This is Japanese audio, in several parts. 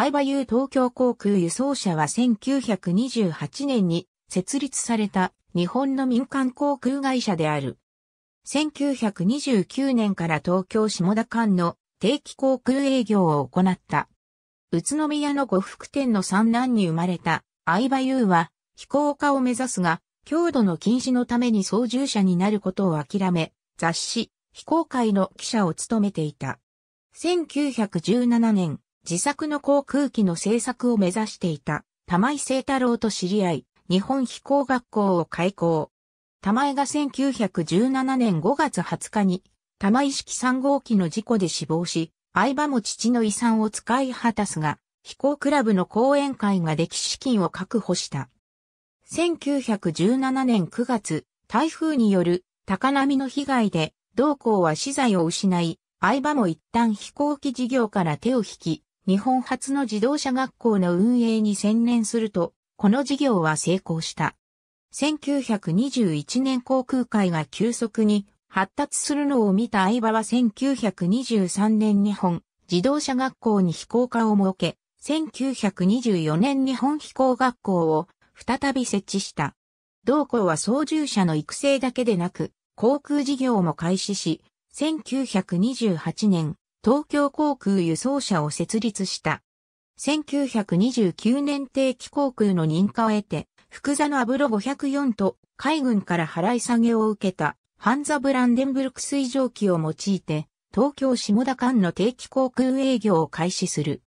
相場優東京航空輸送車は1928年に設立された日本の民間航空会社である。1929年から東京下田間の定期航空営業を行った。宇都宮の呉服店の三男に生まれた相場優は飛行家を目指すが、強度の禁止のために操縦者になることを諦め、雑誌、非公開の記者を務めていた。1917年、自作の航空機の製作を目指していた玉井聖太郎と知り合い、日本飛行学校を開校。玉井が1917年5月20日に玉井式3号機の事故で死亡し、相場も父の遺産を使い果たすが、飛行クラブの講演会が歴史資金を確保した。1917年9月、台風による高波の被害で、同校は資材を失い、相場も一旦飛行機事業から手を引き、日本初の自動車学校の運営に専念すると、この事業は成功した。1921年航空会が急速に発達するのを見た相場は1923年日本自動車学校に飛行科を設け、1924年日本飛行学校を再び設置した。同校は操縦者の育成だけでなく、航空事業も開始し、1928年、東京航空輸送車を設立した。1929年定期航空の認可を得て、福座のアブロ504と海軍から払い下げを受けたハンザ・ブランデンブルク水蒸気を用いて、東京下田間の定期航空営業を開始する。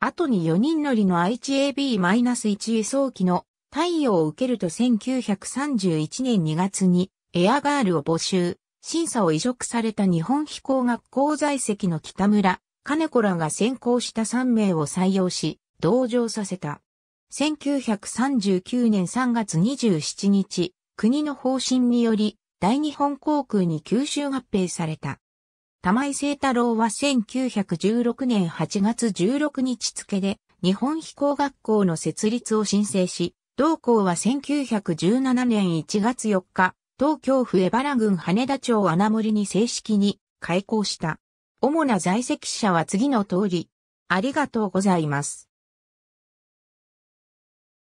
後に4人乗りの IHAB-1 輸送機の太陽を受けると1931年2月にエアガールを募集。審査を移植された日本飛行学校在籍の北村、金子らが先行した3名を採用し、同乗させた。1939年3月27日、国の方針により、大日本航空に吸収合併された。玉井聖太郎は1916年8月16日付で、日本飛行学校の設立を申請し、同校は1917年1月4日、東京府江原郡羽田町穴森に正式に開校した。主な在籍者は次の通り。ありがとうございます。